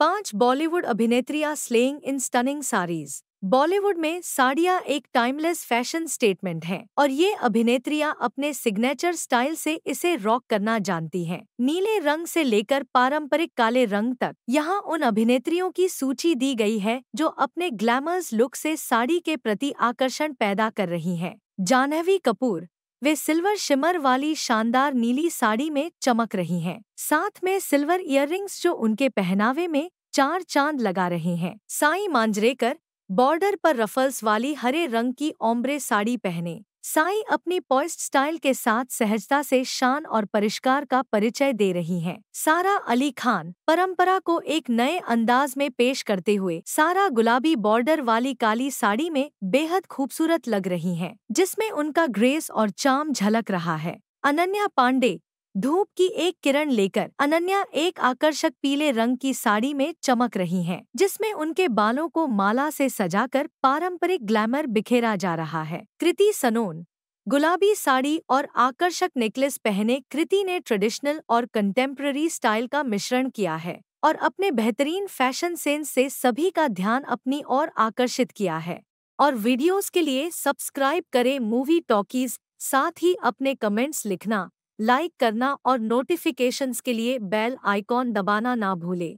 पांच बॉलीवुड अभिनेत्रियां slaying in stunning saris Bollywood में साड़ियां एक टाइमलेस फैशन स्टेटमेंट हैं और ये अभिनेत्रियां अपने सिग्नेचर स्टाइल से इसे रॉक करना जानती हैं। नीले रंग से लेकर पारंपरिक काले रंग तक यहाँ उन अभिनेत्रियों की सूची दी गई है जो अपने ग्लैमर्स लुक से साड़ी के प्रति आकर्षण पैदा कर रही हैं। जाह्नवी कपूर वे सिल्वर शिमर वाली शानदार नीली साड़ी में चमक रही हैं साथ में सिल्वर इयर जो उनके पहनावे में चार चांद लगा रहे हैं साई मांजरेकर बॉर्डर पर रफल्स वाली हरे रंग की ओम्ब्रे साड़ी पहने साई अपनी पॉइस्ट स्टाइल के साथ सहजता से शान और परिष्कार का परिचय दे रही हैं। सारा अली खान परंपरा को एक नए अंदाज में पेश करते हुए सारा गुलाबी बॉर्डर वाली काली साड़ी में बेहद खूबसूरत लग रही हैं, जिसमें उनका ग्रेस और चाम झलक रहा है अनन्या पांडे धूप की एक किरण लेकर अनन्या एक आकर्षक पीले रंग की साड़ी में चमक रही हैं, जिसमें उनके बालों को माला से सजाकर पारंपरिक ग्लैमर बिखेरा जा रहा है कृति सनोन गुलाबी साड़ी और आकर्षक नेकलेस पहने कृति ने ट्रेडिशनल और कंटेम्प्रेरी स्टाइल का मिश्रण किया है और अपने बेहतरीन फैशन सेंस से सभी का ध्यान अपनी ओर आकर्षित किया है और वीडियोस के लिए सब्सक्राइब करें मूवी टॉकीज साथ ही अपने कमेंट्स लिखना लाइक करना और नोटिफिकेशंस के लिए बेल आइकॉन दबाना ना भूलें